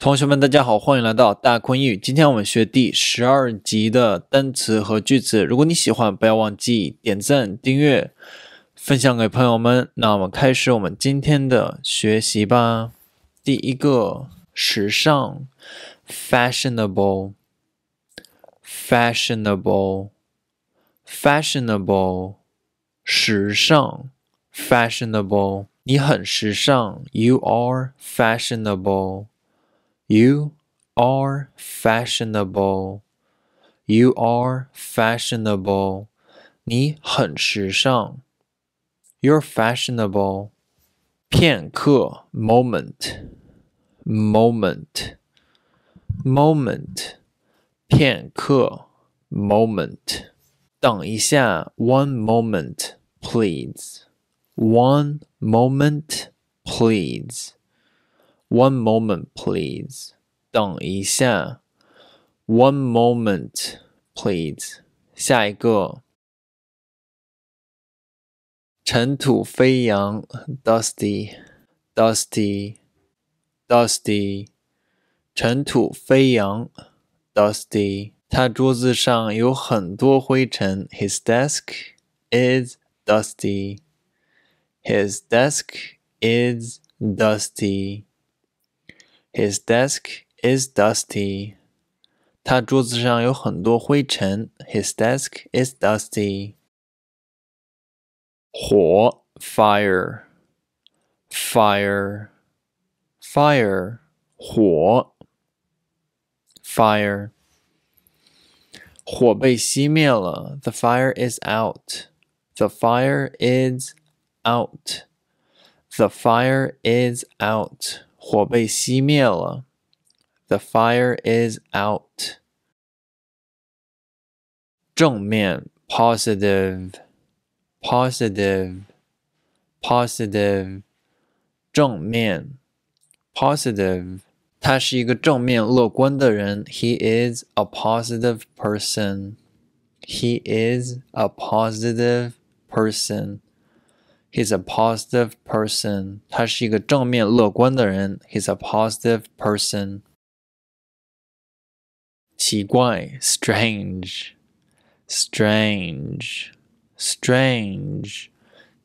同学们，大家好，欢迎来到大坤英语。今天我们学第十二集的单词和句子。如果你喜欢，不要忘记点赞、订阅、分享给朋友们。那我们开始我们今天的学习吧。第一个，时尚，fashionable，fashionable，fashionable，时尚，fashionable。你很时尚，You are fashionable。You are fashionable. You are fashionable. 你很时尚。You're fashionable. 片刻 moment moment moment 片刻 moment 等一下 one moment please one moment please one moment, please. 等一下。One moment, please. 下一个。尘土飞扬，dusty, dusty, dusty。尘土飞扬，dusty。他桌子上有很多灰尘。His desk is dusty. His desk is dusty. His desk is dusty. 他桌子上有很多灰尘。His desk is dusty. 火 fire fire fire 火 fire 火被熄灭了。The fire is out. The fire is out. The fire is out. 火被熄灭了。The fire is out. 正面 positive, positive, positive. 正面 positive. 他是一个正面乐观的人。He is a positive person. He is a positive person. He's a positive person. 他是一个正面乐观的人。He's a positive person. 奇怪，strange, strange, strange.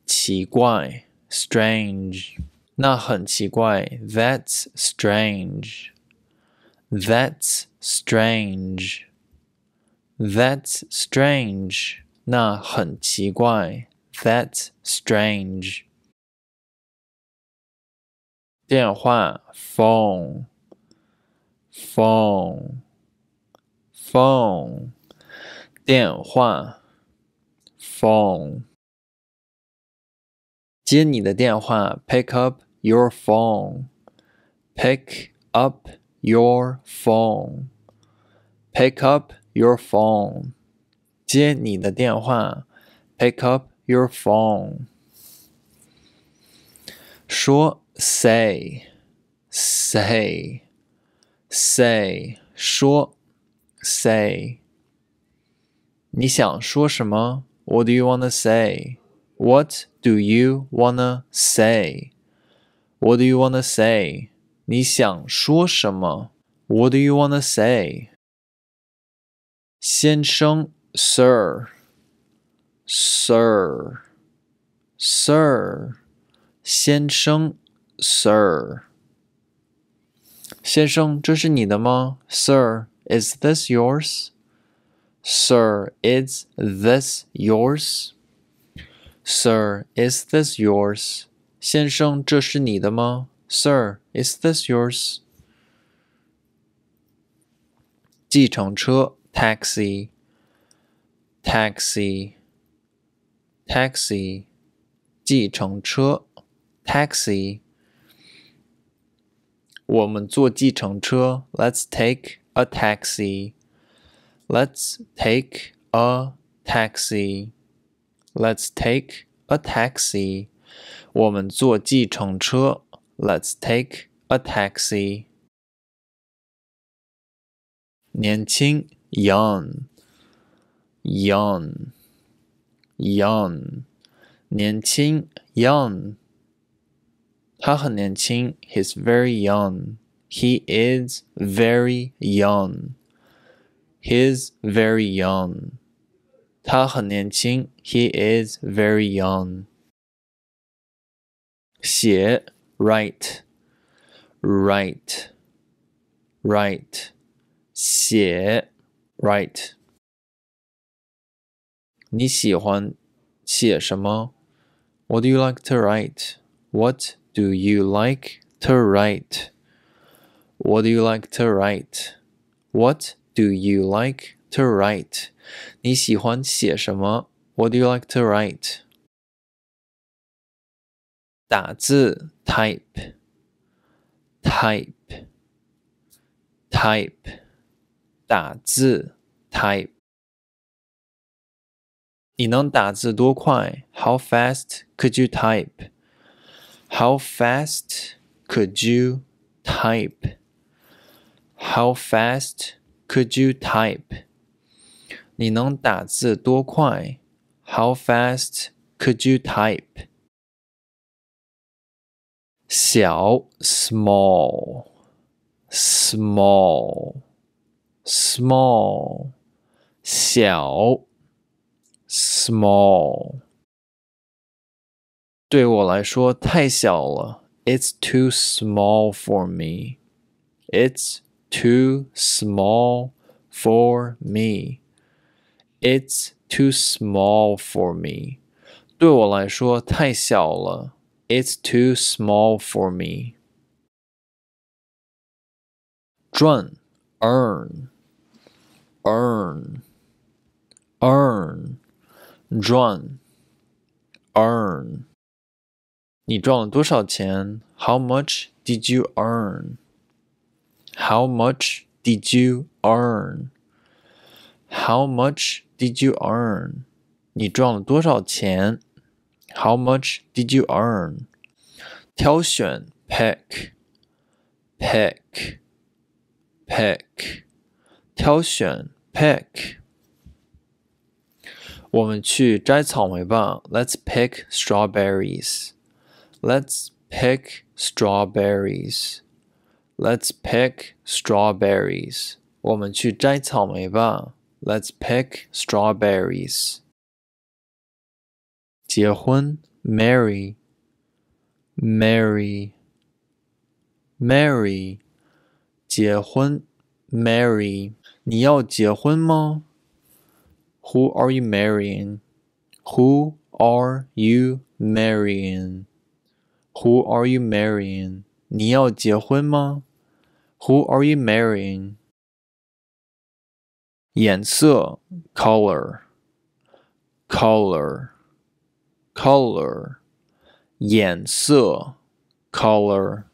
奇怪，strange. 那很奇怪，That's strange. That's strange. That's strange. 那很奇怪。that's strange. 电话 phone phone phone 电话 phone 接你的电话 pick up your phone pick up your phone pick up your phone 接你的电话 pick up your phone. 说 say say say 说 say What do you wanna say? What do you wanna say? What do you wanna say? 你想说什么？What do you wanna say? 先生 Sir Sir, Sir, 先生，Sir，先生，这是你的吗？Sir, is this yours? Sir, is this yours? Sir, is this yours? 先生，这是你的吗？Sir, is this yours? taxi taxi 计程车 taxi 我们坐计程车 let's take a taxi let's take a taxi let's take a taxi 我们坐计程车 let's take a taxi 年轻 young young young，年轻，young。他很年轻，he's very young。He is very young. He's very He is very young。写，write。write, write, 写 write. 你喜欢写什么？What do you like to write? What do you like to write? What do you like to write? What do you like to write? 你喜欢写什么？What do you like to write? 打字 type type type 打字 type 你能打字多快？How fast could you type? How fast could you type? How fast could you type? 你能打字多快？How fast could you type? 小 small small small 小 Small. It's too small for me. It's too small for me. It's too small for me. 对我来说太小了。It's too small for me. 赚 earn earn earn Drawn, earn. how much did you earn? How much did you earn? How much did you earn? 你赚了多少钱？How much did you earn? 挑选 pick, pick, pick. 挑选 pick。我们去摘草莓吧。Let's pick strawberries. Let's pick strawberries. Let's pick strawberries. 我们去摘草莓吧。Let's pick strawberries. 结婚，marry, marry, marry. 结婚，marry。你要结婚吗？who are you marrying? Who are you marrying? Who are you marrying? 你要结婚吗？Who are you marrying? 颜色 color color color 颜色 color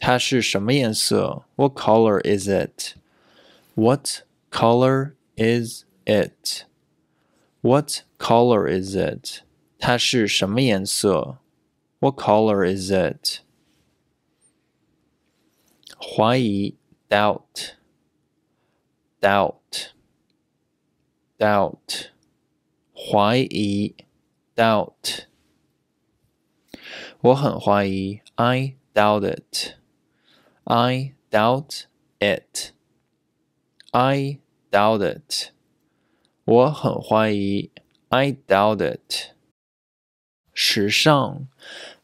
它是什么颜色？What color is it? What color is it? What color is it? 它是什么颜色? What color is it? 怀疑 doubt doubt doubt 怀疑 doubt 我很怀疑 I doubt it I doubt it I Doubt it，我很怀疑。I doubt it。时尚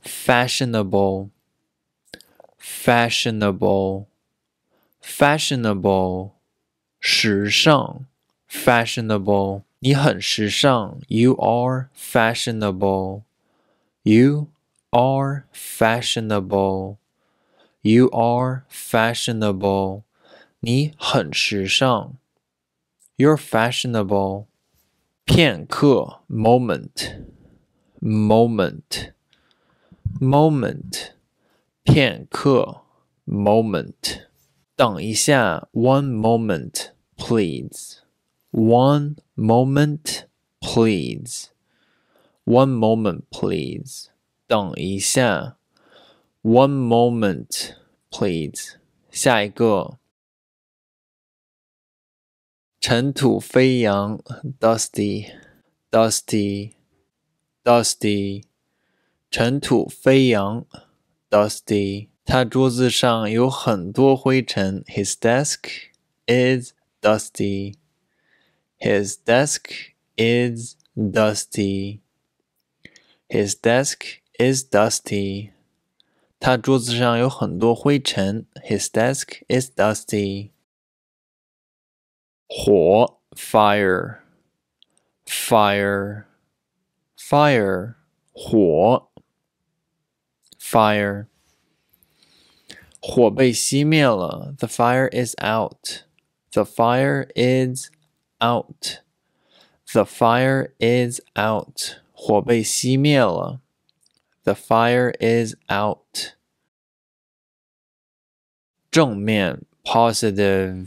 ，fashionable，fashionable，fashionable，时尚，fashionable。你很时尚。You are fashionable。You are fashionable。You are fashionable。你很时尚。You're fashionable. 片刻 moment moment moment 片刻 moment 等一下 one moment please one moment please one moment please 等一下 one moment please 下一个 dusty, 尘土飞扬，dusty，dusty，dusty，尘土飞扬，dusty。他桌子上有很多灰尘，His desk is dusty. His desk is dusty. His desk is dusty. 他桌子上有很多灰尘，His desk is dusty. 火 fire fire fire 火 fire 火被熄灭了 the fire is out the fire is out the fire is out 火被熄灭了 the fire is out 正面 positive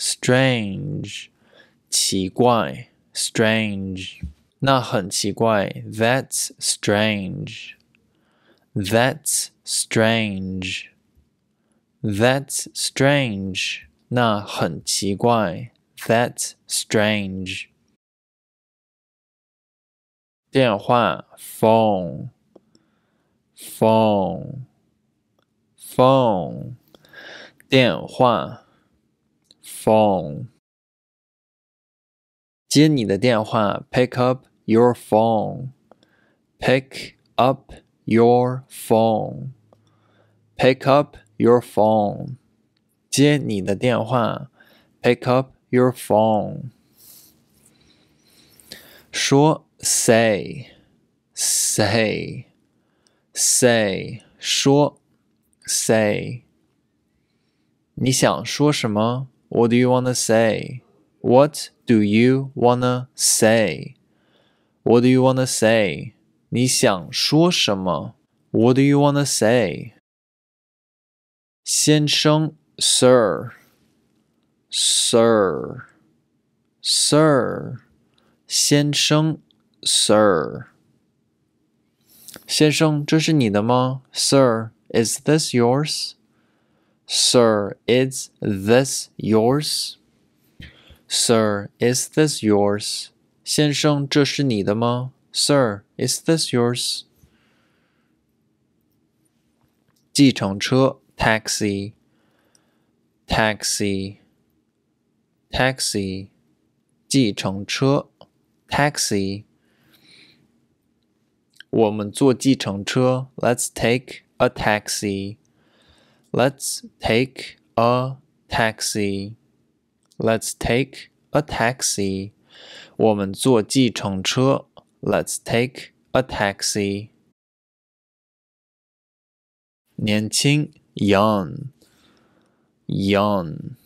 Strange，奇怪。Strange，那很奇怪。That's strange。That's strange。That's strange，那很奇怪。That's strange。电话，phone，phone，phone，电话。Phone，接你的电话。Pick up your phone. Pick up your phone. Pick up your phone. 接你的电话。Pick up your phone. 说，say，say，say，说，say。你想说什么？What do you wanna say? What do you wanna say? What do you wanna say? 你想说什么？What do you wanna say？先生，Sir，Sir，Sir，Sir, Sir, 先生，Sir。先生，这是你的吗？Sir，is this yours？Sir, is this yours? Sir, is this yours? 先生，这是你的吗？Sir, is this yours? 计程车 taxi taxi taxi 计程车 taxi 我们坐计程车 let's take a taxi Let's take a taxi. Let's take a taxi. 我们坐计程车。Let's take a taxi. 年轻 young young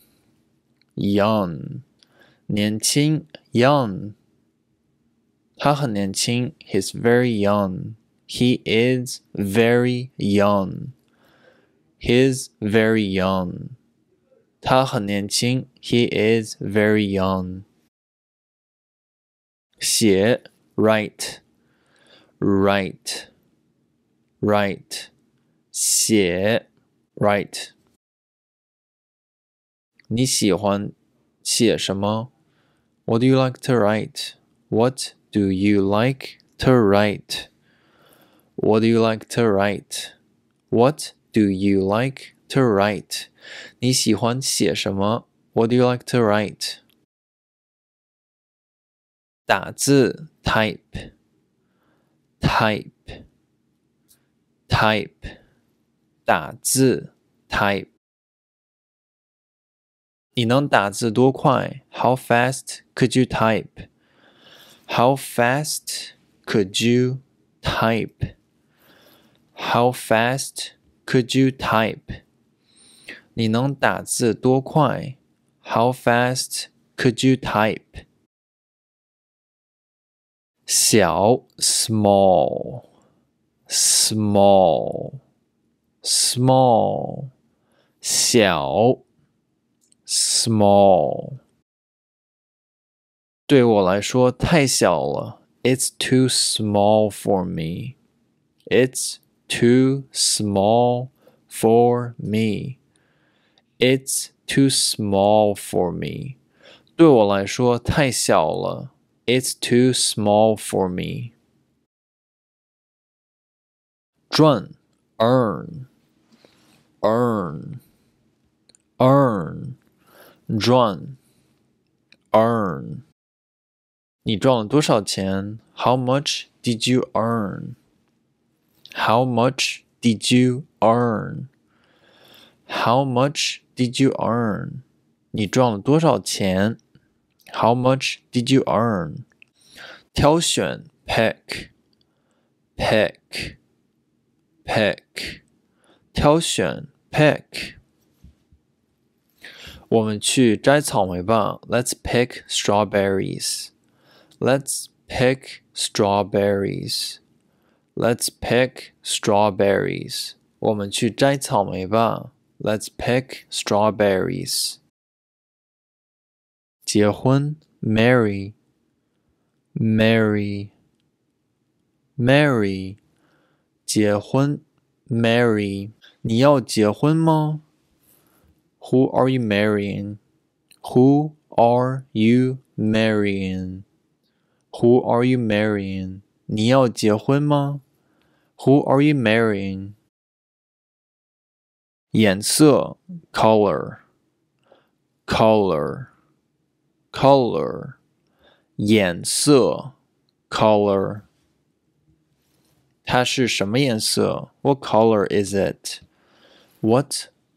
young 年轻 young 他很年轻 he's very young he is very young He's very young. 他很年轻。He is very young. 写 write write write 写 write 你喜欢写什么？What do you like to write? What do you like to write? What do you like to write? What do you like to write? 你喜欢写什么？What do you like to write? 打字 type type type 打字 type How fast could you type? How fast could you type? How fast could you type? How fast could you type? 小 small small small 小 small It's too small for me. It's too small for me. It's too small for me. 对我来说太小了。It's too small for me. 赚 earn earn earn 赚 earn How much did you earn? How much did you earn? How much did you earn? 你赚了多少钱？How much did you earn? 挑选 pick pick pick 挑选 pick。我们去摘草莓吧。Let's pick strawberries. Let's pick strawberries. Let's pick strawberries. 我们去摘草莓吧。Let's pick strawberries. 结婚，marry, marry, marry. Who are you marrying? Who are you marrying? Who are you marrying? 你要结婚吗？Who are you marrying? 颜色，color，color，color。颜色，color。它是什么颜色？What color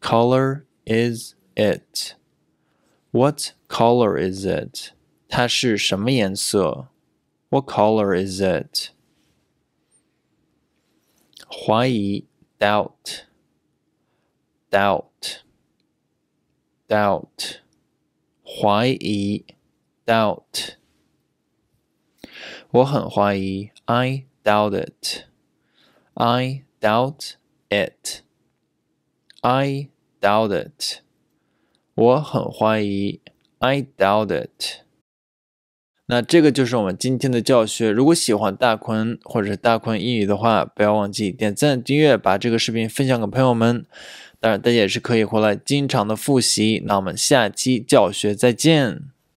color color 颜色 color color is it? What color is it? What color is it? What color is it? 怀疑 doubt doubt doubt 怀疑 doubt 我很怀疑 I doubt it I doubt it I doubt it 我很怀疑 I doubt it 那这个就是我们今天的教学。如果喜欢大坤或者是大坤英语的话，不要忘记点赞、订阅，把这个视频分享给朋友们。当然，大家也是可以回来经常的复习。那我们下期教学再见。